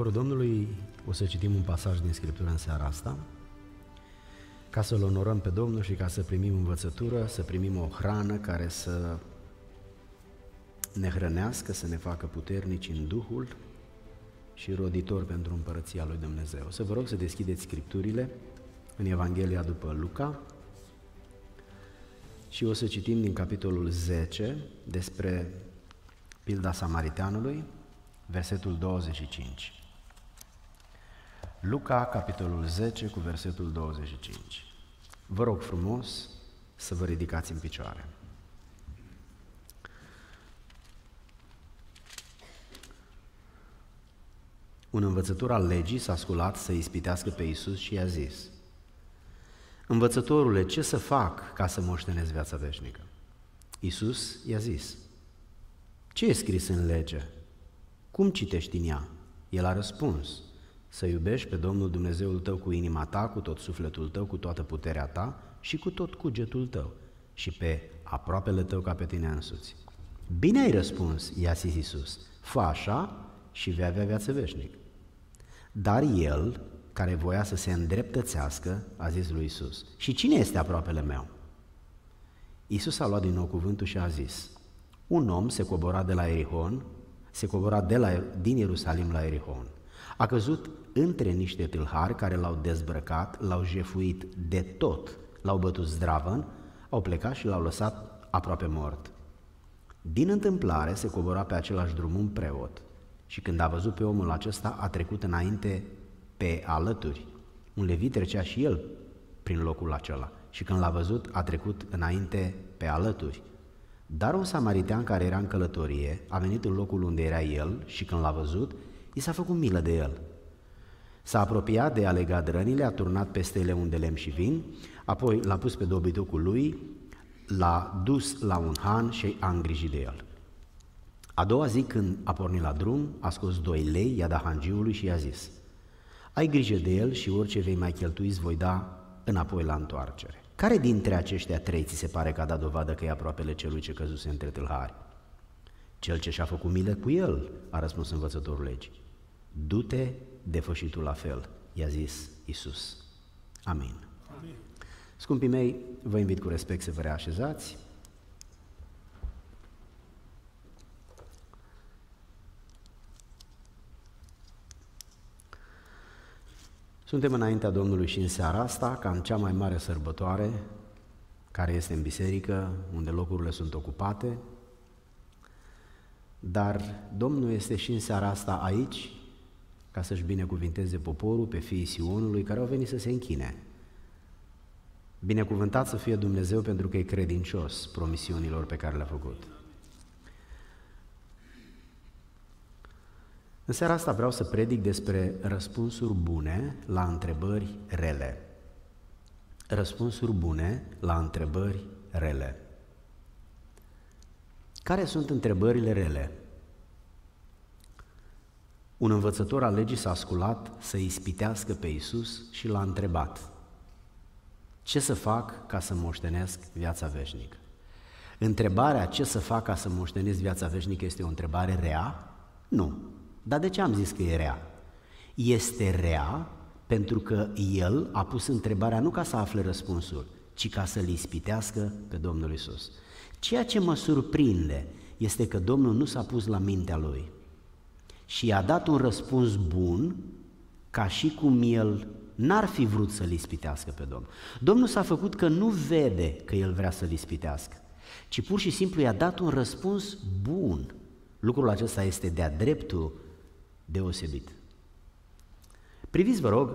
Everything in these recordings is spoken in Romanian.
poporul Domnului o să citim un pasaj din Scriptură în seara asta, ca să-L onorăm pe Domnul și ca să primim învățătură, să primim o hrană care să ne hrănească, să ne facă puternici în Duhul și roditor pentru împărăția lui Dumnezeu. Să vă rog să deschideți Scripturile în Evanghelia după Luca și o să citim din capitolul 10 despre pilda samariteanului, versetul 25. Luca, capitolul 10, cu versetul 25. Vă rog frumos să vă ridicați în picioare. Un învățător al legii s-a sculat să ispitească pe Iisus și i-a zis, Învățătorule, ce să fac ca să moștenesc viața veșnică? Iisus i-a zis, Ce e scris în lege? Cum citești din ea? El a răspuns, să iubești pe Domnul Dumnezeul tău cu inima ta, cu tot sufletul tău, cu toată puterea ta și cu tot cugetul tău și pe aproapele tău ca pe tine însuți. Bine ai răspuns, i-a zis Iisus, fă așa și vei avea viață veșnic. Dar el, care voia să se îndreptățească, a zis lui Iisus, și cine este aproapele meu? Iisus a luat din nou cuvântul și a zis, un om se cobora de la Erihon, se cobora de la, din Ierusalim la Erihon a căzut între niște tâlhari care l-au dezbrăcat, l-au jefuit de tot, l-au bătut zdravăn, au plecat și l-au lăsat aproape mort. Din întâmplare se cobora pe același drum un preot și când a văzut pe omul acesta a trecut înainte pe alături. Un levit trecea și el prin locul acela și când l-a văzut a trecut înainte pe alături. Dar un samaritean care era în călătorie a venit în locul unde era el și când l-a văzut I s-a făcut milă de el. S-a apropiat de a legat rănile, a turnat peste ele unde lemn și vin, apoi l-a pus pe dobitocul lui, l-a dus la un han și a îngrijit de el. A doua zi când a pornit la drum, a scos doi lei, i-a dat hangiului și i-a zis, ai grijă de el și orice vei mai cheltui îți voi da înapoi la întoarcere. Care dintre aceștia trei ți se pare că a dat dovadă că e aproapele celui ce căzuse între tâlhari? Cel ce și-a făcut milă cu el, a răspuns învățătorul legii. Du-te de fă și tu la fel, i-a zis Isus. Amin. Amin. Scumpii mei, vă invit cu respect să vă reașezați. Suntem înaintea Domnului și în seara asta, ca în cea mai mare sărbătoare care este în biserică, unde locurile sunt ocupate, dar Domnul este și în seara asta aici ca să-și binecuvinteze poporul pe fiii Sionului care au venit să se închine. Binecuvântat să fie Dumnezeu pentru că e credincios promisiunilor pe care le-a făcut. În seara asta vreau să predic despre răspunsuri bune la întrebări rele. Răspunsuri bune la întrebări rele. Care sunt întrebările rele? Un învățător al legii s-a sculat să ispitească pe Isus și l-a întrebat, ce să fac ca să moștenesc viața veșnică? Întrebarea ce să fac ca să moștenesc viața veșnică este o întrebare rea? Nu. Dar de ce am zis că e rea? Este rea pentru că el a pus întrebarea nu ca să afle răspunsul, ci ca să-l ispitească pe Domnul Isus. Ceea ce mă surprinde este că Domnul nu s-a pus la mintea lui, și i-a dat un răspuns bun, ca și cum el n-ar fi vrut să-l ispitească pe Domnul. Domnul s-a făcut că nu vede că el vrea să-l ispitească, ci pur și simplu i-a dat un răspuns bun. Lucrul acesta este de-a dreptul deosebit. Priviți, vă rog,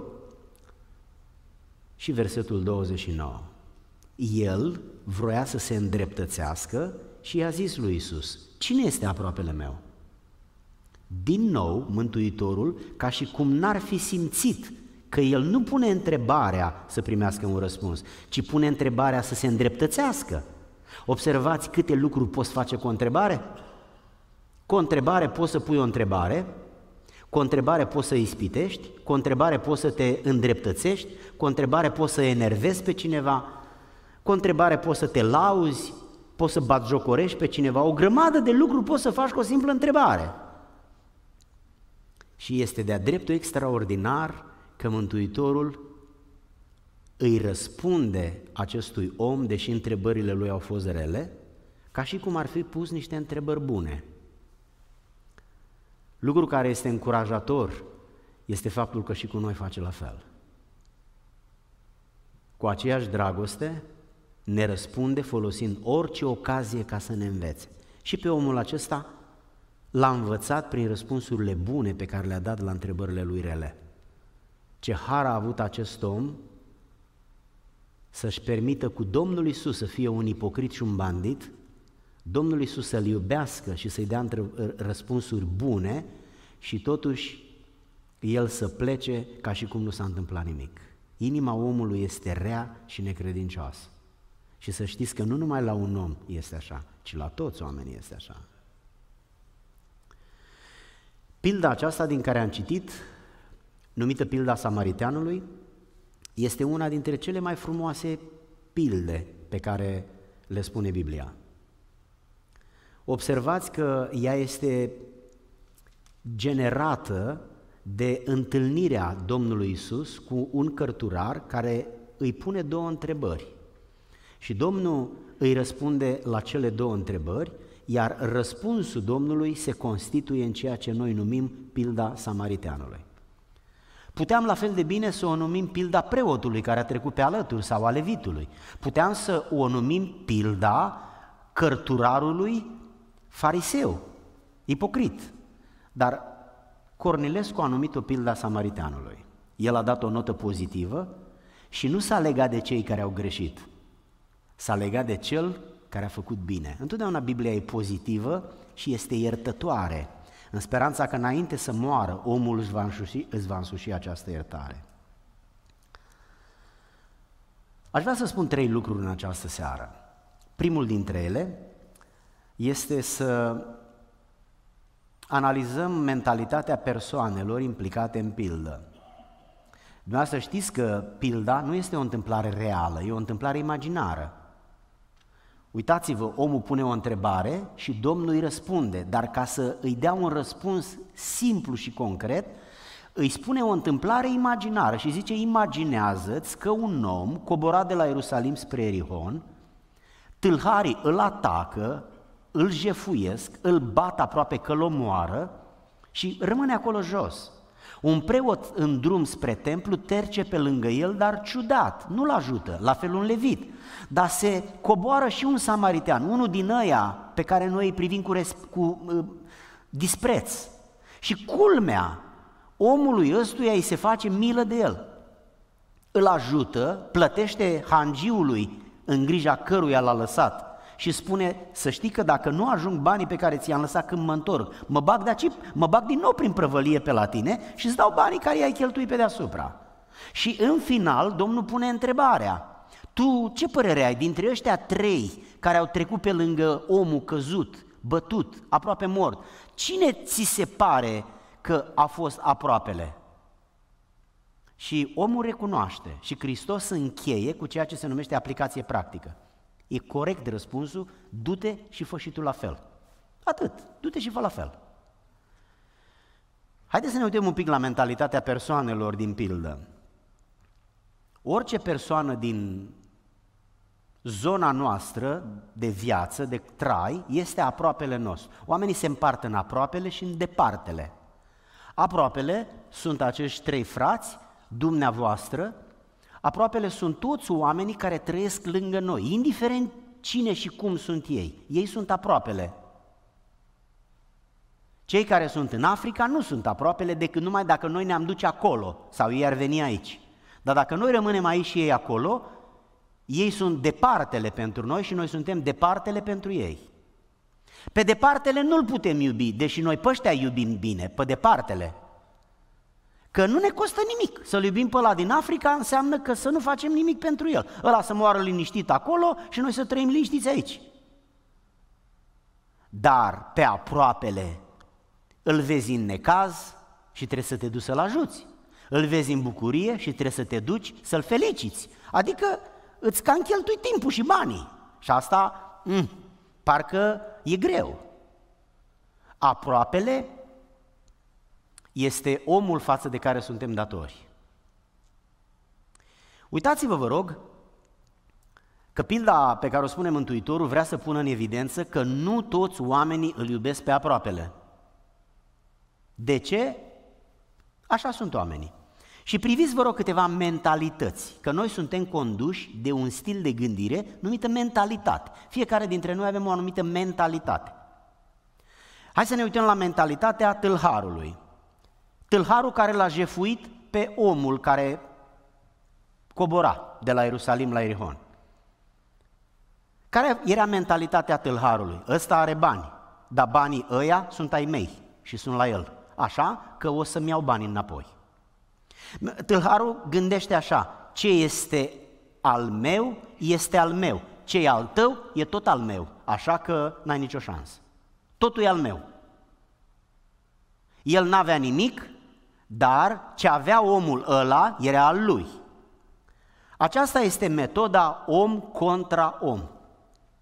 și versetul 29. El vroia să se îndreptățească și i-a zis lui Isus: Cine este aproapele meu? Din nou, Mântuitorul, ca și cum n-ar fi simțit că el nu pune întrebarea să primească un răspuns, ci pune întrebarea să se îndreptățească. Observați câte lucruri poți face cu o întrebare? Cu o întrebare poți să pui o întrebare, cu o întrebare poți să ispitești, cu o întrebare poți să te îndreptățești, cu o întrebare poți să enervezi pe cineva, cu o întrebare poți să te lauzi, poți să batjocorești pe cineva, o grămadă de lucruri poți să faci cu o simplă întrebare. Și este de-a dreptul extraordinar că Mântuitorul îi răspunde acestui om, deși întrebările lui au fost rele, ca și cum ar fi pus niște întrebări bune. Lucru care este încurajator este faptul că și cu noi face la fel. Cu aceeași dragoste ne răspunde folosind orice ocazie ca să ne învețe. Și pe omul acesta l-a învățat prin răspunsurile bune pe care le-a dat la întrebările lui rele. Ce har a avut acest om să-și permită cu Domnul Isus să fie un ipocrit și un bandit, Domnul Isus să-l iubească și să-i dea răspunsuri bune și totuși el să plece ca și cum nu s-a întâmplat nimic. Inima omului este rea și necredincioasă. Și să știți că nu numai la un om este așa, ci la toți oamenii este așa. Pilda aceasta din care am citit, numită pilda samariteanului, este una dintre cele mai frumoase pilde pe care le spune Biblia. Observați că ea este generată de întâlnirea Domnului Isus cu un cărturar care îi pune două întrebări. Și Domnul îi răspunde la cele două întrebări iar răspunsul Domnului se constituie în ceea ce noi numim pilda samariteanului. Puteam la fel de bine să o numim pilda preotului care a trecut pe alături sau a levitului. Puteam să o numim pilda cărturarului fariseu, ipocrit. Dar Cornilescu a numit-o pilda samariteanului. El a dat o notă pozitivă și nu s-a legat de cei care au greșit, s-a legat de cel care a făcut bine. Întotdeauna Biblia e pozitivă și este iertătoare, în speranța că înainte să moară, omul își va însuși, își va însuși această iertare. Aș vrea să spun trei lucruri în această seară. Primul dintre ele este să analizăm mentalitatea persoanelor implicate în pildă. Dumneavoastră știți că pilda nu este o întâmplare reală, e o întâmplare imaginară. Uitați-vă, omul pune o întrebare și Domnul îi răspunde, dar ca să îi dea un răspuns simplu și concret, îi spune o întâmplare imaginară și zice, imaginează-ți că un om cobora de la Ierusalim spre Erihon, tâlharii îl atacă, îl jefuiesc, îl bat aproape că l omoară și rămâne acolo jos. Un preot în drum spre templu terce pe lângă el, dar ciudat, nu-l ajută, la fel un levit. Dar se coboară și un samaritean, unul din ăia pe care noi îi privim cu, cu uh, dispreț. Și culmea, omului ăstuia îi se face milă de el. Îl ajută, plătește hangiului în grija căruia l-a lăsat și spune să știi că dacă nu ajung banii pe care ți-am lăsat când mă întorc, mă bag, de aici, mă bag din nou prin prăvălie pe la tine și îți dau banii care i-ai cheltuit pe deasupra. Și în final, Domnul pune întrebarea, tu ce părere ai dintre ăștia trei care au trecut pe lângă omul căzut, bătut, aproape mort? Cine ți se pare că a fost aproapele? Și omul recunoaște și Hristos încheie cu ceea ce se numește aplicație practică e corect răspunsul, du-te și fă și tu la fel. Atât, du-te și fă la fel. Haideți să ne uităm un pic la mentalitatea persoanelor din pildă. Orice persoană din zona noastră de viață, de trai, este aproapele nostru. Oamenii se împart în aproapele și în departele. Aproapele sunt acești trei frați, dumneavoastră, Aproapele sunt toți oamenii care trăiesc lângă noi, indiferent cine și cum sunt ei. Ei sunt aproapele. Cei care sunt în Africa nu sunt aproapele decât numai dacă noi ne-am duce acolo sau ei ar veni aici. Dar dacă noi rămânem aici și ei acolo, ei sunt departele pentru noi și noi suntem departele pentru ei. Pe departele nu-l putem iubi, deși noi păștea iubim bine, pe departele. Că nu ne costă nimic. Să-l iubim pe ăla din Africa înseamnă că să nu facem nimic pentru el. Ăla să moară liniștit acolo și noi să trăim liniștiți aici. Dar pe aproapele îl vezi în necaz și trebuie să te duci să-l ajuți. Îl vezi în bucurie și trebuie să te duci să-l feliciți. Adică îți cam cheltui timpul și banii. Și asta, mh, mm, parcă e greu. Aproapele este omul față de care suntem datori. Uitați-vă, vă rog, că pilda pe care o spune Mântuitorul vrea să pună în evidență că nu toți oamenii îl iubesc pe aproapele. De ce? Așa sunt oamenii. Și priviți, vă rog, câteva mentalități, că noi suntem conduși de un stil de gândire numită mentalitate. Fiecare dintre noi avem o anumită mentalitate. Hai să ne uităm la mentalitatea tâlharului. Tâlharul care l-a jefuit pe omul care cobora de la Ierusalim la Erihon. Care era mentalitatea tâlharului? Ăsta are bani, dar banii ăia sunt ai mei și sunt la el. Așa că o să-mi iau banii înapoi. Tâlharul gândește așa, ce este al meu, este al meu. Ce e al tău, e tot al meu. Așa că n-ai nicio șansă. Totul e al meu. El n-avea nimic, dar ce avea omul ăla era al lui. Aceasta este metoda om contra om.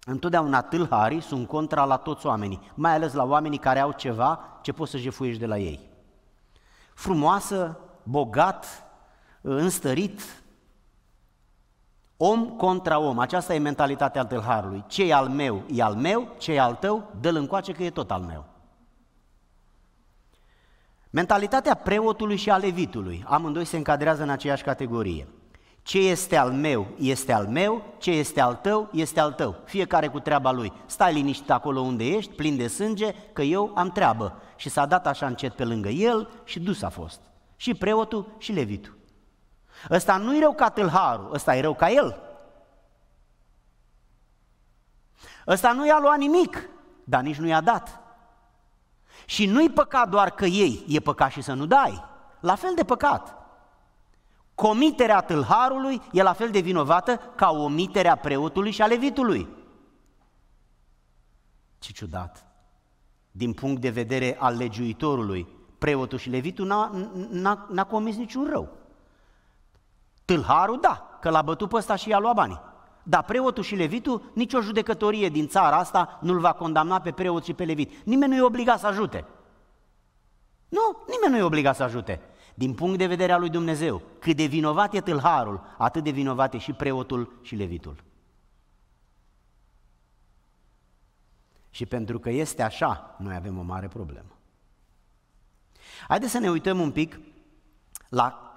Întotdeauna tâlharii sunt contra la toți oamenii, mai ales la oamenii care au ceva ce poți să jefuiești de la ei. Frumoasă, bogat, înstărit, om contra om. Aceasta e mentalitatea tâlharului. Ce e al meu e al meu, ce e al tău, dă-l încoace că e tot al meu. Mentalitatea preotului și a levitului, amândoi se încadrează în aceeași categorie. Ce este al meu este al meu, ce este al tău este al tău. Fiecare cu treaba lui. Stai liniștit acolo unde ești, plin de sânge, că eu am treabă. Și s-a dat așa încet pe lângă el și dus a fost. Și preotul și levitul. Ăsta nu-i rău ca tâlharul, ăsta e rău ca el. Ăsta nu i-a luat nimic, dar nici nu i-a dat. Și nu-i păcat doar că ei, e păcat și să nu dai. La fel de păcat. Comiterea tâlharului e la fel de vinovată ca omiterea preotului și a levitului. Ce ciudat! Din punct de vedere al legiuitorului, preotul și levitul n-a, n-a, n-a comis niciun rău. Tâlharul, da, că l-a bătut pe ăsta și i-a luat banii. Dar preotul și levitul, nicio judecătorie din țara asta nu-l va condamna pe preot și pe levit. Nimeni nu e obligat să ajute. Nu, nimeni nu e obligat să ajute. Din punct de vedere al lui Dumnezeu, cât de vinovat e tâlharul, atât de vinovat e și preotul și levitul. Și pentru că este așa, noi avem o mare problemă. Haideți să ne uităm un pic la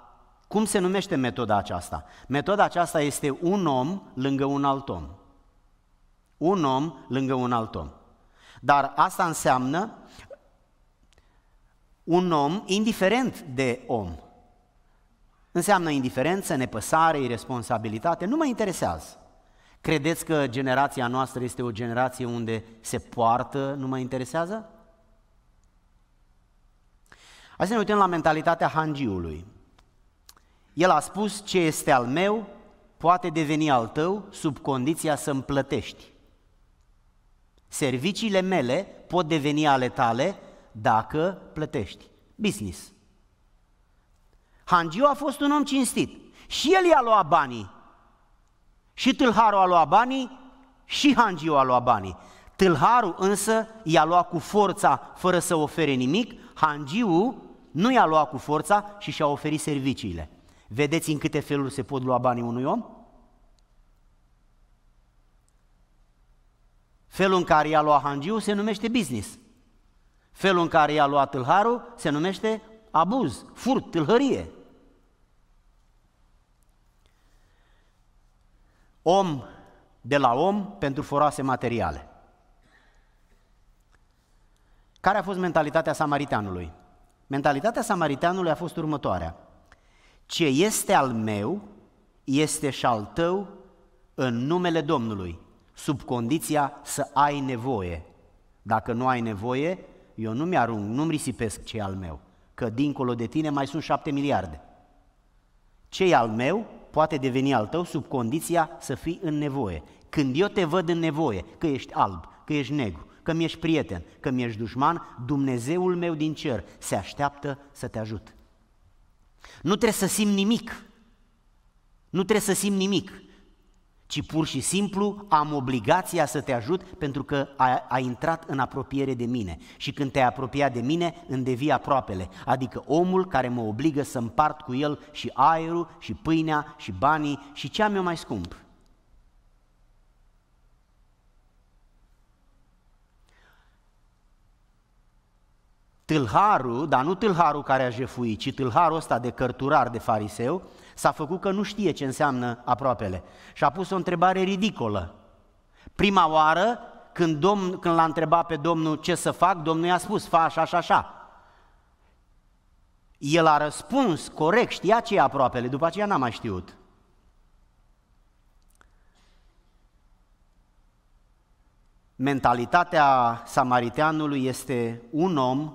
cum se numește metoda aceasta? Metoda aceasta este un om lângă un alt om. Un om lângă un alt om. Dar asta înseamnă un om indiferent de om. Înseamnă indiferență, nepăsare, irresponsabilitate, nu mă interesează. Credeți că generația noastră este o generație unde se poartă, nu mă interesează? Hai să ne uităm la mentalitatea hangiului. El a spus ce este al meu poate deveni al tău sub condiția să-mi plătești. Serviciile mele pot deveni ale tale dacă plătești. Business. Hangiu a fost un om cinstit. Și el i-a luat banii. Și tâlharul a luat banii, și Hangiu a luat banii. Tâlharul însă i-a luat cu forța fără să ofere nimic, Hangiu nu i-a luat cu forța și și-a oferit serviciile. Vedeți în câte feluri se pot lua banii unui om? Felul în care i-a luat hangiu se numește business. Felul în care i-a luat tâlharul se numește abuz, furt, tâlhărie. Om de la om pentru foroase materiale. Care a fost mentalitatea samariteanului? Mentalitatea samariteanului a fost următoarea. Ce este al meu este și al tău în numele Domnului, sub condiția să ai nevoie. Dacă nu ai nevoie, eu nu mi-arunc, nu-mi risipesc ce al meu, că dincolo de tine mai sunt șapte miliarde. ce al meu poate deveni al tău sub condiția să fii în nevoie. Când eu te văd în nevoie, că ești alb, că ești negru, că mi-ești prieten, că mi-ești dușman, Dumnezeul meu din cer se așteaptă să te ajute. Nu trebuie să simt nimic. Nu trebuie să simt nimic. Ci pur și simplu am obligația să te ajut pentru că ai, ai intrat în apropiere de mine. Și când te-ai apropiat de mine, îmi devii aproapele. Adică omul care mă obligă să împart cu el și aerul, și pâinea, și banii, și ce am eu mai scump. tâlharul, dar nu tâlharul care a jefuit, ci tâlharul ăsta de cărturar de fariseu, s-a făcut că nu știe ce înseamnă aproapele. Și a pus o întrebare ridicolă. Prima oară, când, domn, când l-a întrebat pe Domnul ce să fac, Domnul i-a spus, fa așa, așa, așa. El a răspuns corect, știa ce e aproapele, după aceea n-a mai știut. Mentalitatea samariteanului este un om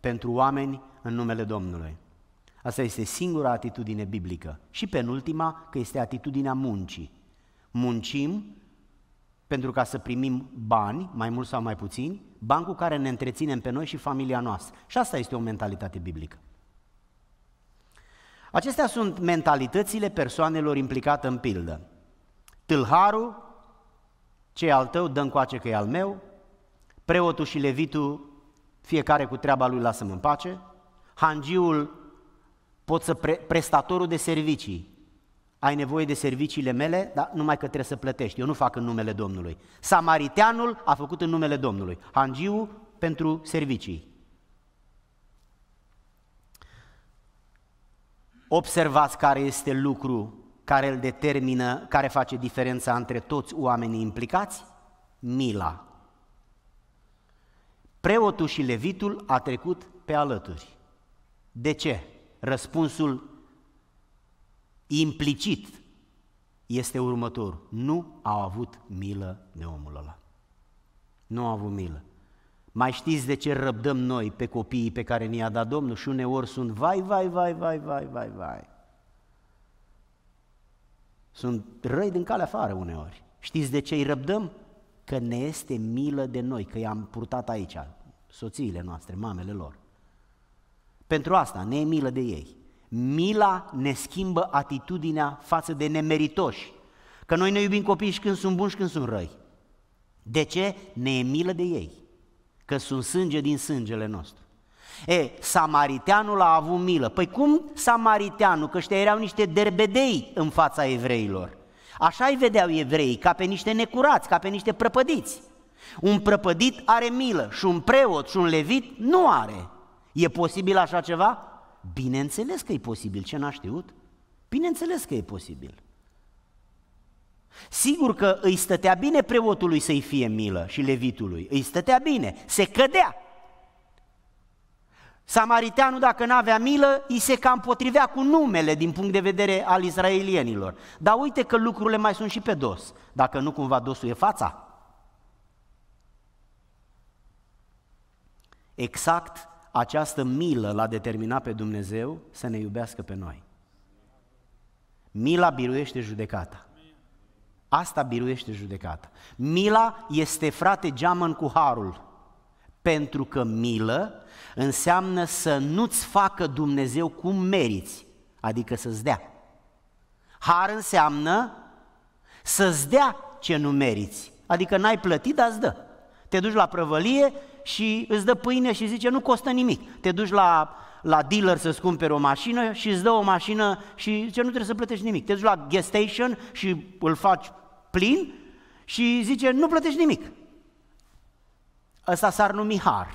pentru oameni în numele Domnului. Asta este singura atitudine biblică. Și penultima, că este atitudinea muncii. Muncim pentru ca să primim bani, mai mult sau mai puțin, bani cu care ne întreținem pe noi și familia noastră. Și asta este o mentalitate biblică. Acestea sunt mentalitățile persoanelor implicate în pildă. Tâlharul, ce e al tău, dă încoace că e al meu, preotul și levitul fiecare cu treaba lui lasă mă în pace, hangiul pot să pre, prestatorul de servicii, ai nevoie de serviciile mele, dar numai că trebuie să plătești, eu nu fac în numele Domnului. Samariteanul a făcut în numele Domnului, hangiul pentru servicii. Observați care este lucru care îl determină, care face diferența între toți oamenii implicați? Mila preotul și levitul a trecut pe alături. De ce? Răspunsul implicit este următor: Nu au avut milă de omul ăla. Nu au avut milă. Mai știți de ce răbdăm noi pe copiii pe care ni-a dat Domnul și uneori sunt vai, vai, vai, vai, vai, vai, vai. Sunt răi din calea afară uneori. Știți de ce îi răbdăm? Că ne este milă de noi, că i-am purtat aici soțiile noastre, mamele lor. Pentru asta ne e milă de ei. Mila ne schimbă atitudinea față de nemeritoși. Că noi ne iubim copiii și când sunt buni și când sunt răi. De ce? Ne e milă de ei. Că sunt sânge din sângele nostru. E, samariteanul a avut milă. Păi cum samariteanul? Că ăștia erau niște derbedei în fața evreilor. Așa îi vedeau evreii, ca pe niște necurați, ca pe niște prăpădiți. Un prăpădit are milă și un preot și un levit nu are. E posibil așa ceva? Bineînțeles că e posibil, ce n-a știut? Bineînțeles că e posibil. Sigur că îi stătea bine preotului să-i fie milă și levitului, îi stătea bine, se cădea. Samariteanul, dacă nu avea milă, îi se cam potrivea cu numele din punct de vedere al israelienilor. Dar uite că lucrurile mai sunt și pe dos, dacă nu cumva dosul e fața. Exact această milă l-a determinat pe Dumnezeu să ne iubească pe noi. Mila biruiește judecata. Asta biruiește judecata. Mila este frate geamăn cu harul. Pentru că milă înseamnă să nu-ți facă Dumnezeu cum meriți, adică să-ți dea. Har înseamnă să-ți dea ce nu meriți, adică n-ai plătit, dar îți dă. Te duci la prăvălie și îți dă pâine și zice nu costă nimic. Te duci la, la dealer să-ți cumperi o mașină și îți dă o mașină și zice nu trebuie să plătești nimic. Te duci la gas station și îl faci plin și zice nu plătești nimic. Ăsta s-ar numi har.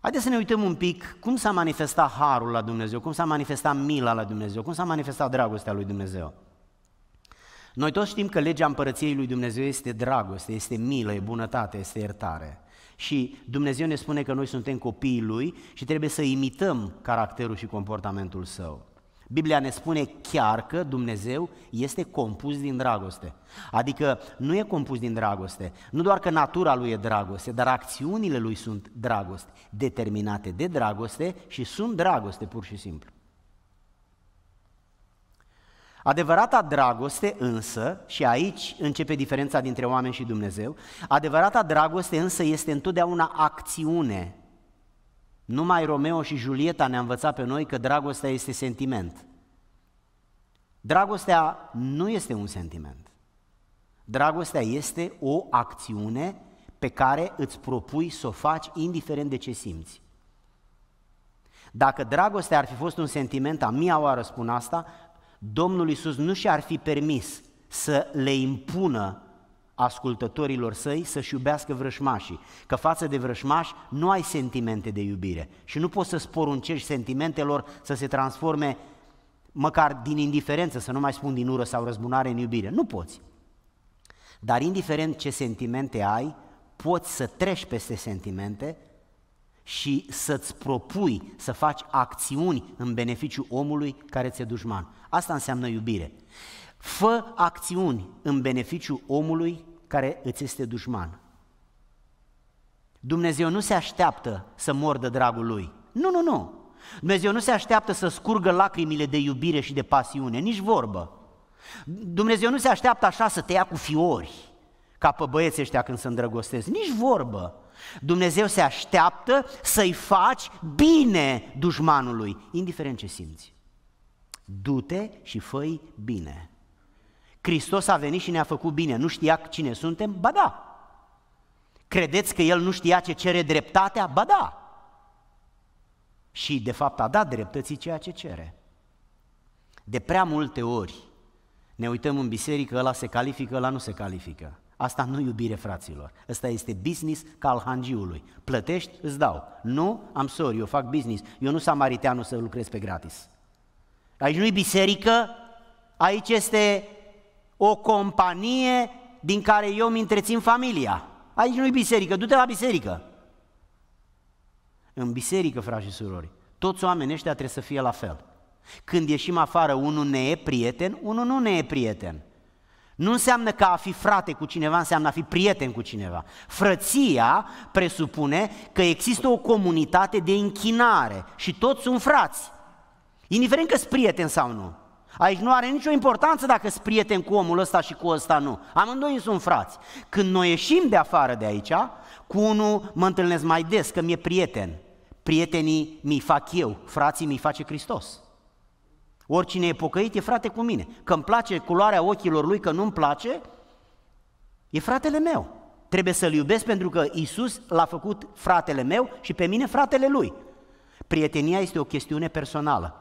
Haideți să ne uităm un pic cum s-a manifestat harul la Dumnezeu, cum s-a manifestat mila la Dumnezeu, cum s-a manifestat dragostea lui Dumnezeu. Noi toți știm că legea împărăției lui Dumnezeu este dragoste, este milă, e bunătate, este iertare. Și Dumnezeu ne spune că noi suntem copiii Lui și trebuie să imităm caracterul și comportamentul Său. Biblia ne spune chiar că Dumnezeu este compus din dragoste. Adică nu e compus din dragoste. Nu doar că natura lui e dragoste, dar acțiunile lui sunt dragoste, determinate de dragoste și sunt dragoste pur și simplu. Adevărata dragoste însă, și aici începe diferența dintre oameni și Dumnezeu, adevărata dragoste însă este întotdeauna acțiune. Numai Romeo și Julieta ne-a învățat pe noi că dragostea este sentiment. Dragostea nu este un sentiment. Dragostea este o acțiune pe care îți propui să o faci indiferent de ce simți. Dacă dragostea ar fi fost un sentiment, a mia oară spun asta, Domnul Iisus nu și-ar fi permis să le impună ascultătorilor săi să-și iubească vrășmașii. Că față de vrășmași nu ai sentimente de iubire și nu poți să sporuncești sentimentelor să se transforme măcar din indiferență, să nu mai spun din ură sau răzbunare în iubire. Nu poți. Dar indiferent ce sentimente ai, poți să treci peste sentimente și să-ți propui să faci acțiuni în beneficiu omului care ți-e dușman. Asta înseamnă iubire. Fă acțiuni în beneficiu omului care îți este dușman. Dumnezeu nu se așteaptă să mordă dragul lui. Nu, nu, nu. Dumnezeu nu se așteaptă să scurgă lacrimile de iubire și de pasiune, nici vorbă. Dumnezeu nu se așteaptă așa să te ia cu fiori, ca pe băieții ăștia când se îndrăgostesc, nici vorbă. Dumnezeu se așteaptă să-i faci bine dușmanului, indiferent ce simți. Du-te și fă bine. Hristos a venit și ne-a făcut bine. Nu știa cine suntem? Ba da. Credeți că El nu știa ce cere dreptatea? Ba da. Și de fapt a dat dreptății ceea ce cere. De prea multe ori ne uităm în biserică, ăla se califică, ăla nu se califică. Asta nu iubire, fraților. Asta este business ca al hangiului. Plătești, îți dau. Nu, am sorry, eu fac business. Eu nu samariteanu să lucrez pe gratis. Aici nu-i biserică, aici este o companie din care eu îmi întrețin familia. Aici nu-i biserică, du-te la biserică. În biserică, frați și surori, toți oamenii ăștia trebuie să fie la fel. Când ieșim afară, unul ne e prieten, unul nu ne e prieten. Nu înseamnă că a fi frate cu cineva, înseamnă a fi prieten cu cineva. Frăția presupune că există o comunitate de închinare și toți sunt frați, indiferent că sunt prieteni sau nu. Aici nu are nicio importanță dacă sunt prieten cu omul ăsta și cu ăsta nu. Amândoi sunt frați. Când noi ieșim de afară de aici, cu unul mă întâlnesc mai des, că mi-e prieten. Prietenii mi fac eu, frații mi face Hristos. Oricine e pocăit e frate cu mine. Că îmi place culoarea ochilor lui, că nu-mi place, e fratele meu. Trebuie să-l iubesc pentru că Isus l-a făcut fratele meu și pe mine fratele lui. Prietenia este o chestiune personală.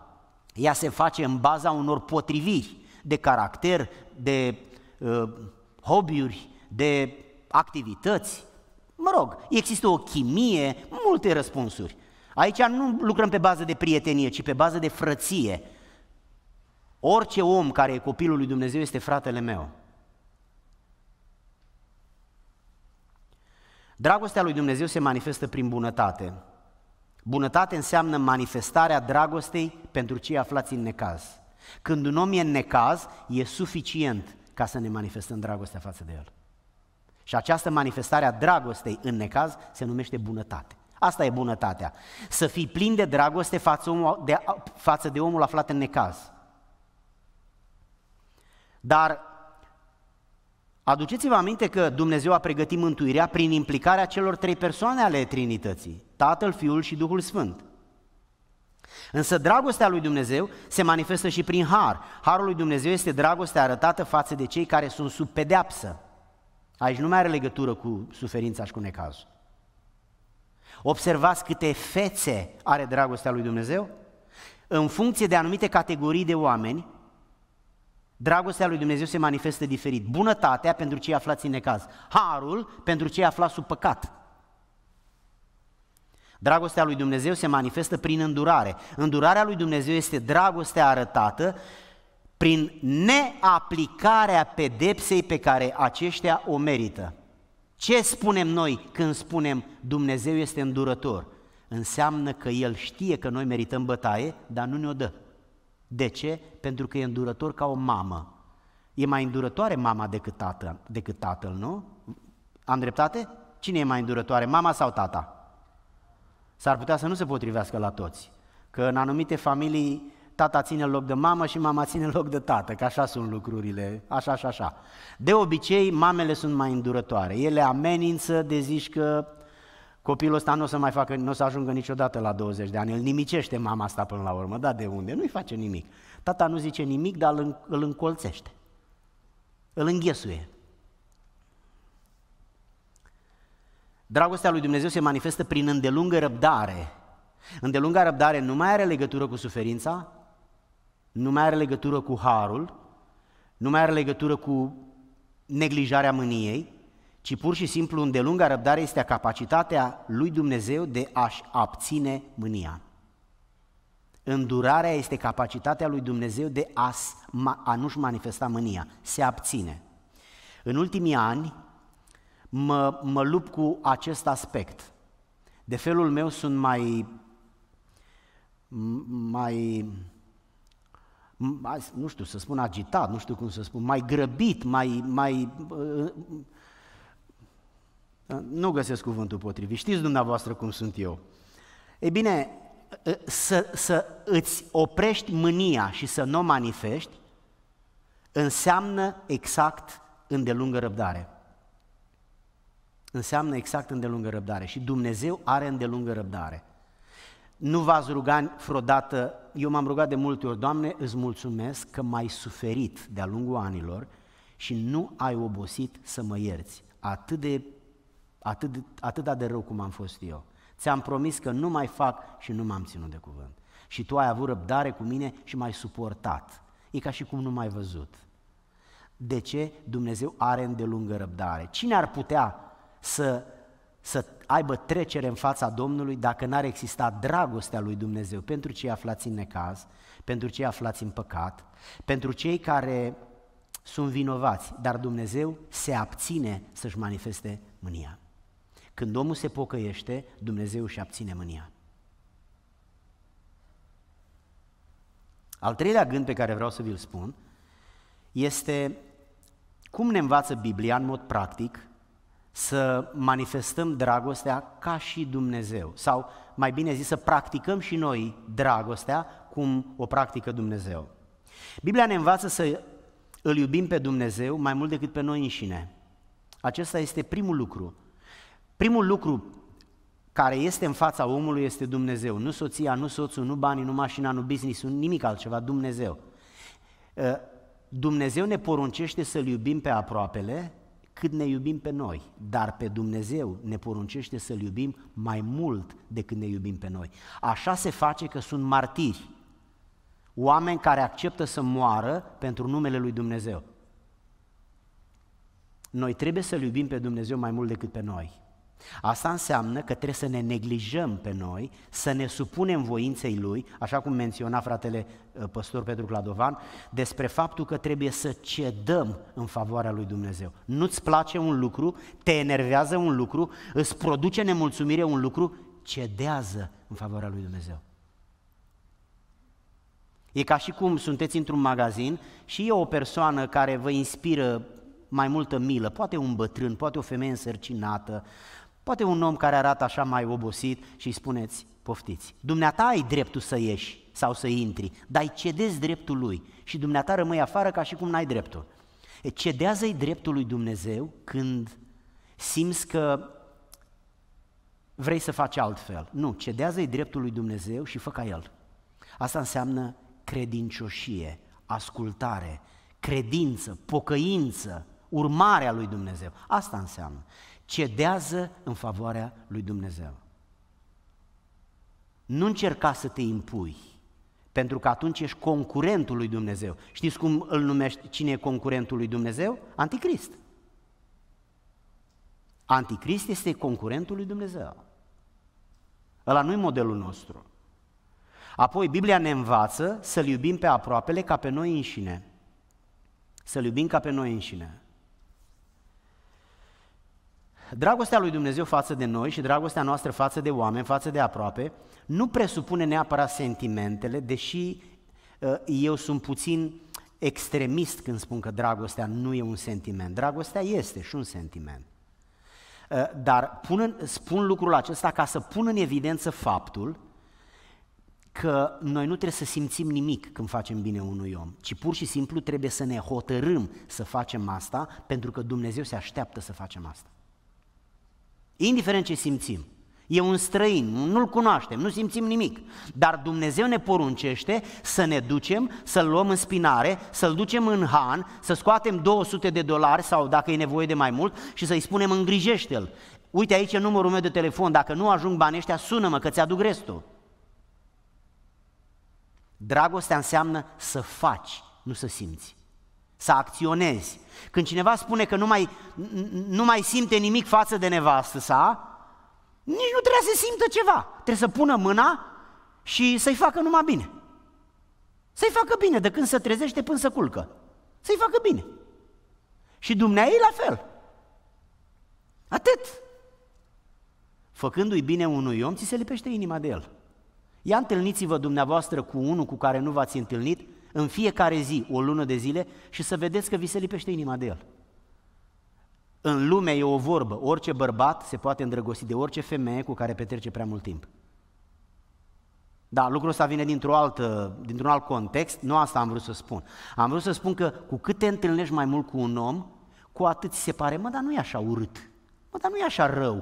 Ea se face în baza unor potriviri de caracter, de uh, hobby-uri, de activități. Mă rog, există o chimie, multe răspunsuri. Aici nu lucrăm pe bază de prietenie, ci pe bază de frăție. Orice om care e copilul lui Dumnezeu este fratele meu. Dragostea lui Dumnezeu se manifestă prin bunătate. Bunătate înseamnă manifestarea dragostei pentru cei aflați în necaz. Când un om e în necaz, e suficient ca să ne manifestăm dragostea față de el. Și această manifestare a dragostei în necaz se numește bunătate. Asta e bunătatea. Să fii plin de dragoste față, față de omul aflat în necaz. Dar aduceți-vă aminte că Dumnezeu a pregătit mântuirea prin implicarea celor trei persoane ale Trinității, Tatăl, Fiul și Duhul Sfânt. Însă dragostea lui Dumnezeu se manifestă și prin har. Harul lui Dumnezeu este dragostea arătată față de cei care sunt sub pedeapsă. Aici nu mai are legătură cu suferința și cu necazul. Observați câte fețe are dragostea lui Dumnezeu? În funcție de anumite categorii de oameni, Dragostea lui Dumnezeu se manifestă diferit. Bunătatea pentru cei aflați în necaz. Harul pentru cei aflați sub păcat. Dragostea lui Dumnezeu se manifestă prin îndurare. Îndurarea lui Dumnezeu este dragostea arătată prin neaplicarea pedepsei pe care aceștia o merită. Ce spunem noi când spunem Dumnezeu este îndurător? Înseamnă că El știe că noi merităm bătaie, dar nu ne-o dă. De ce? Pentru că e îndurător ca o mamă. E mai îndurătoare mama decât, tată, decât tatăl, nu? Am dreptate? Cine e mai îndurătoare, mama sau tata? S-ar putea să nu se potrivească la toți. Că în anumite familii tata ține loc de mamă și mama ține loc de tată, că așa sunt lucrurile, așa și așa, așa. De obicei, mamele sunt mai îndurătoare. Ele amenință de zici că Copilul ăsta nu o să mai facă, nu o să ajungă niciodată la 20 de ani, îl nimicește mama asta până la urmă, da, de unde? Nu-i face nimic. Tata nu zice nimic, dar îl încolțește, îl înghesuie. Dragostea lui Dumnezeu se manifestă prin îndelungă răbdare. Îndelunga răbdare nu mai are legătură cu suferința, nu mai are legătură cu harul, nu mai are legătură cu neglijarea mâniei, ci pur și simplu îndelunga răbdare este capacitatea lui Dumnezeu de a-și abține mânia. Îndurarea este capacitatea lui Dumnezeu de a, a nu-și manifesta mânia, se abține. În ultimii ani mă, mă lupt cu acest aspect. De felul meu sunt mai, mai, mai nu știu să spun agitat, nu știu cum să spun, mai grăbit, mai, mai uh, nu găsesc cuvântul potrivit, știți dumneavoastră cum sunt eu. Ei bine, ă, să, să îți oprești mânia și să nu o manifesti înseamnă exact îndelungă răbdare. Înseamnă exact îndelungă răbdare și Dumnezeu are îndelungă răbdare. Nu v-ați rugat vreodată, eu m-am rugat de multe ori, Doamne, îți mulțumesc că m-ai suferit de-a lungul anilor și nu ai obosit să mă ierți. Atât de atât, atâta de rău cum am fost eu. Ți-am promis că nu mai fac și nu m-am ținut de cuvânt. Și tu ai avut răbdare cu mine și m-ai suportat. E ca și cum nu m-ai văzut. De ce Dumnezeu are îndelungă răbdare? Cine ar putea să, să aibă trecere în fața Domnului dacă n-ar exista dragostea lui Dumnezeu pentru cei aflați în necaz, pentru cei aflați în păcat, pentru cei care sunt vinovați, dar Dumnezeu se abține să-și manifeste mânia. Când omul se pocăiește, Dumnezeu își abține mânia. Al treilea gând pe care vreau să vi-l spun este cum ne învață Biblia în mod practic să manifestăm dragostea ca și Dumnezeu. Sau, mai bine zis, să practicăm și noi dragostea cum o practică Dumnezeu. Biblia ne învață să îl iubim pe Dumnezeu mai mult decât pe noi înșine. Acesta este primul lucru Primul lucru care este în fața omului este Dumnezeu. Nu soția, nu soțul, nu banii, nu mașina, nu business, nu nimic altceva, Dumnezeu. Uh, Dumnezeu ne poruncește să-L iubim pe aproapele cât ne iubim pe noi, dar pe Dumnezeu ne poruncește să-L iubim mai mult decât ne iubim pe noi. Așa se face că sunt martiri, oameni care acceptă să moară pentru numele Lui Dumnezeu. Noi trebuie să-L iubim pe Dumnezeu mai mult decât pe noi. Asta înseamnă că trebuie să ne neglijăm pe noi, să ne supunem voinței Lui, așa cum menționa fratele ă, păstor Petru Cladovan, despre faptul că trebuie să cedăm în favoarea Lui Dumnezeu. Nu-ți place un lucru, te enervează un lucru, îți produce nemulțumire un lucru, cedează în favoarea Lui Dumnezeu. E ca și cum sunteți într-un magazin și e o persoană care vă inspiră mai multă milă, poate un bătrân, poate o femeie însărcinată, Poate un om care arată așa mai obosit și îi spuneți, poftiți, dumneata ai dreptul să ieși sau să intri, dar îi cedezi dreptul lui și dumneata rămâi afară ca și cum n-ai dreptul. E, cedează-i dreptul lui Dumnezeu când simți că vrei să faci altfel. Nu, cedează-i dreptul lui Dumnezeu și fă ca el. Asta înseamnă credincioșie, ascultare, credință, pocăință, urmarea lui Dumnezeu. Asta înseamnă cedează în favoarea lui Dumnezeu. Nu încerca să te impui, pentru că atunci ești concurentul lui Dumnezeu. Știți cum îl numești, cine e concurentul lui Dumnezeu? Anticrist. Anticrist este concurentul lui Dumnezeu. Ăla nu-i modelul nostru. Apoi, Biblia ne învață să-L iubim pe aproapele ca pe noi înșine. Să-L iubim ca pe noi înșine. Dragostea lui Dumnezeu față de noi și dragostea noastră față de oameni, față de aproape, nu presupune neapărat sentimentele, deși uh, eu sunt puțin extremist când spun că dragostea nu e un sentiment. Dragostea este și un sentiment. Uh, dar pun în, spun lucrul acesta ca să pun în evidență faptul că noi nu trebuie să simțim nimic când facem bine unui om, ci pur și simplu trebuie să ne hotărâm să facem asta pentru că Dumnezeu se așteaptă să facem asta indiferent ce simțim. E un străin, nu-l cunoaștem, nu simțim nimic. Dar Dumnezeu ne poruncește să ne ducem, să-l luăm în spinare, să-l ducem în han, să scoatem 200 de dolari sau dacă e nevoie de mai mult și să-i spunem îngrijește-l. Uite aici e numărul meu de telefon, dacă nu ajung banii ăștia, sună-mă că ți-aduc restul. Dragostea înseamnă să faci, nu să simți să acționezi. Când cineva spune că nu mai, nu mai simte nimic față de nevastă sa, nici nu trebuie să simtă ceva. Trebuie să pună mâna și să-i facă numai bine. Să-i facă bine de când se trezește până să culcă. Să-i facă bine. Și dumneai la fel. Atât. Făcându-i bine unui om, ți se lipește inima de el. Ia întâlniți-vă dumneavoastră cu unul cu care nu v-ați întâlnit în fiecare zi, o lună de zile, și să vedeți că vi se lipește inima de el. În lume e o vorbă, orice bărbat se poate îndrăgosti de orice femeie cu care petrece prea mult timp. Da, lucrul ăsta vine dintr-o altă, dintr-un alt context, nu asta am vrut să spun. Am vrut să spun că cu cât te întâlnești mai mult cu un om, cu atât se pare, mă, dar nu e așa urât, mă, dar nu e așa rău,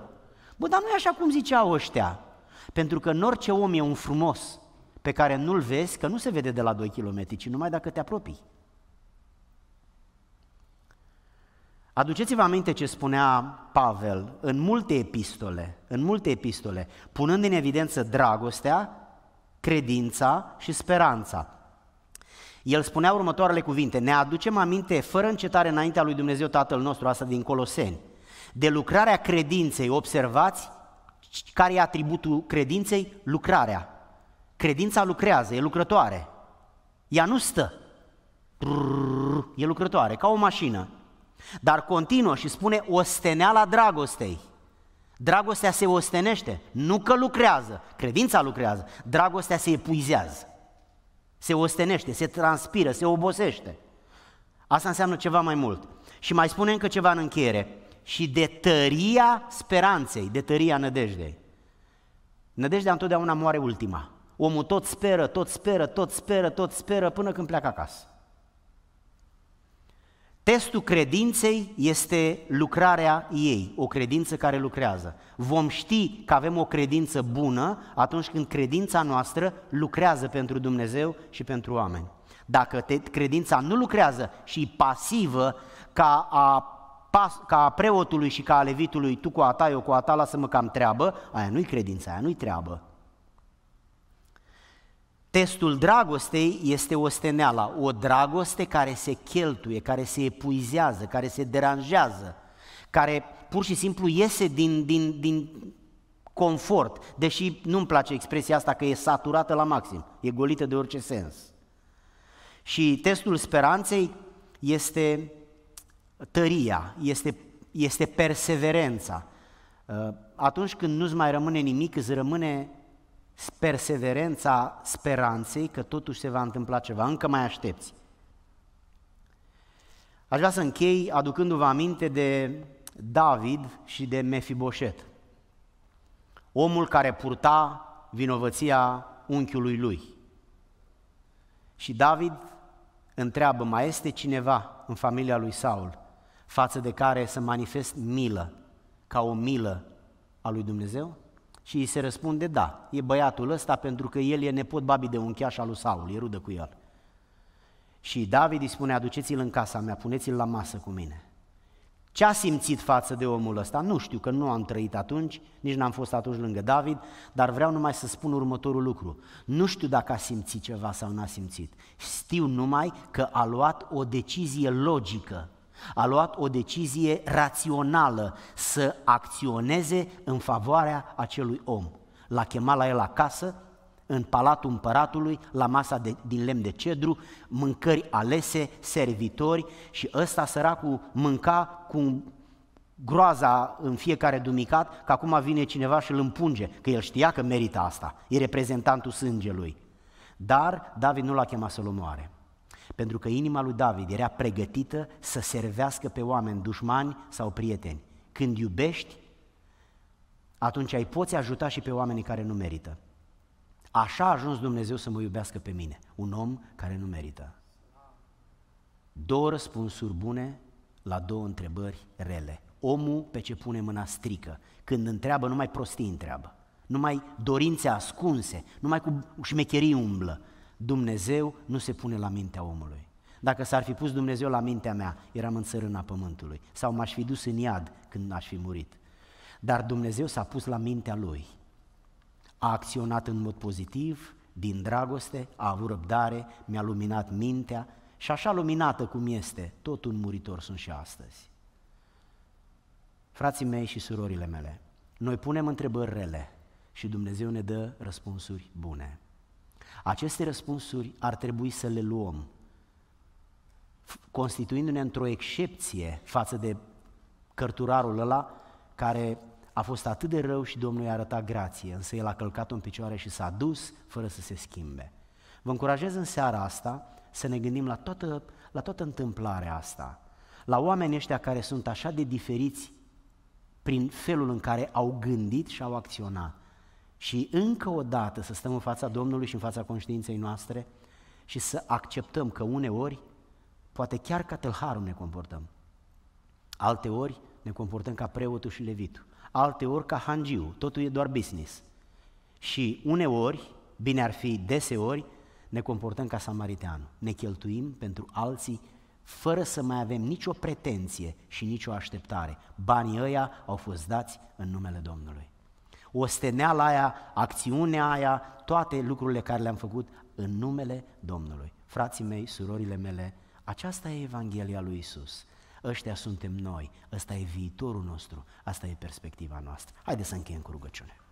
mă, dar nu e așa cum ziceau ăștia. Pentru că în orice om e un frumos, pe care nu-l vezi, că nu se vede de la 2 km, ci numai dacă te apropii. Aduceți-vă aminte ce spunea Pavel în multe epistole, în multe epistole, punând în evidență dragostea, credința și speranța. El spunea următoarele cuvinte, ne aducem aminte fără încetare înaintea lui Dumnezeu Tatăl nostru, asta din Coloseni, de lucrarea credinței, observați care e atributul credinței? Lucrarea. Credința lucrează, e lucrătoare. Ea nu stă. Brrr, e lucrătoare, ca o mașină. Dar continuă și spune osteneala dragostei. Dragostea se ostenește, nu că lucrează, credința lucrează, dragostea se epuizează, se ostenește, se transpiră, se obosește. Asta înseamnă ceva mai mult. Și mai spune încă ceva în încheiere, și de tăria speranței, de tăria nădejdei. Nădejdea întotdeauna moare ultima. Omul tot speră, tot speră, tot speră, tot speră până când pleacă acasă. Testul credinței este lucrarea ei, o credință care lucrează. Vom ști că avem o credință bună atunci când credința noastră lucrează pentru Dumnezeu și pentru oameni. Dacă te, credința nu lucrează și e pasivă ca a, pas, ca a preotului și ca a levitului, tu cu a ta, eu cu a ta, lasă-mă cam treabă, aia nu-i credința, aia nu-i treabă. Testul dragostei este osteneala, o dragoste care se cheltuie, care se epuizează, care se deranjează, care pur și simplu iese din, din, din confort, deși nu-mi place expresia asta că e saturată la maxim, e golită de orice sens. Și testul speranței este tăria, este, este perseverența. Ă, atunci când nu-ți mai rămâne nimic, îți rămâne perseverența speranței că totuși se va întâmpla ceva, încă mai aștepți. Aș vrea să închei aducându-vă aminte de David și de Mefiboset. Omul care purta vinovăția unchiului lui. Și David întreabă, mai este cineva în familia lui Saul față de care să manifest milă, ca o milă a lui Dumnezeu? Și îi se răspunde, da, e băiatul ăsta pentru că el e nepot babi de uncheaș al lui Saul, e rudă cu el. Și David îi spune, aduceți-l în casa mea, puneți-l la masă cu mine. Ce a simțit față de omul ăsta? Nu știu, că nu am trăit atunci, nici n-am fost atunci lângă David, dar vreau numai să spun următorul lucru. Nu știu dacă a simțit ceva sau n-a simțit. Știu numai că a luat o decizie logică a luat o decizie rațională să acționeze în favoarea acelui om. L-a chemat la el acasă, în palatul împăratului, la masa de, din lemn de cedru, mâncări alese, servitori și ăsta săracul mânca cu groaza în fiecare dumicat că acum vine cineva și îl împunge, că el știa că merită asta, e reprezentantul sângelui. Dar David nu l-a chemat să-l omoare. Pentru că inima lui David era pregătită să servească pe oameni, dușmani sau prieteni. Când iubești, atunci ai poți ajuta și pe oamenii care nu merită. Așa a ajuns Dumnezeu să mă iubească pe mine, un om care nu merită. Două răspunsuri bune la două întrebări rele. Omul pe ce pune mâna strică. Când întreabă, numai prostii întreabă. Numai dorințe ascunse, numai cu șmecherii umblă. Dumnezeu nu se pune la mintea omului. Dacă s-ar fi pus Dumnezeu la mintea mea, eram în țărâna pământului sau m-aș fi dus în iad când aș fi murit. Dar Dumnezeu s-a pus la mintea lui. A acționat în mod pozitiv, din dragoste, a avut răbdare, mi-a luminat mintea și așa luminată cum este, tot un muritor sunt și astăzi. Frații mei și surorile mele, noi punem întrebări rele și Dumnezeu ne dă răspunsuri bune. Aceste răspunsuri ar trebui să le luăm, constituindu-ne într-o excepție față de cărturarul ăla care a fost atât de rău și Domnul i-a arătat grație, însă el a călcat-o în picioare și s-a dus fără să se schimbe. Vă încurajez în seara asta să ne gândim la toată, la toată întâmplarea asta, la oamenii ăștia care sunt așa de diferiți prin felul în care au gândit și au acționat și încă o dată să stăm în fața Domnului și în fața conștiinței noastre și să acceptăm că uneori, poate chiar ca tâlharul ne comportăm, ori ne comportăm ca preotul și levitul, ori ca hangiu, totul e doar business. Și uneori, bine ar fi deseori, ne comportăm ca samariteanul, ne cheltuim pentru alții fără să mai avem nicio pretenție și nicio așteptare. Banii ăia au fost dați în numele Domnului osteneala aia, acțiunea aia, toate lucrurile care le-am făcut în numele Domnului. Frații mei, surorile mele, aceasta e Evanghelia lui Isus. Ăștia suntem noi, ăsta e viitorul nostru, asta e perspectiva noastră. Haideți să încheiem cu rugăciune.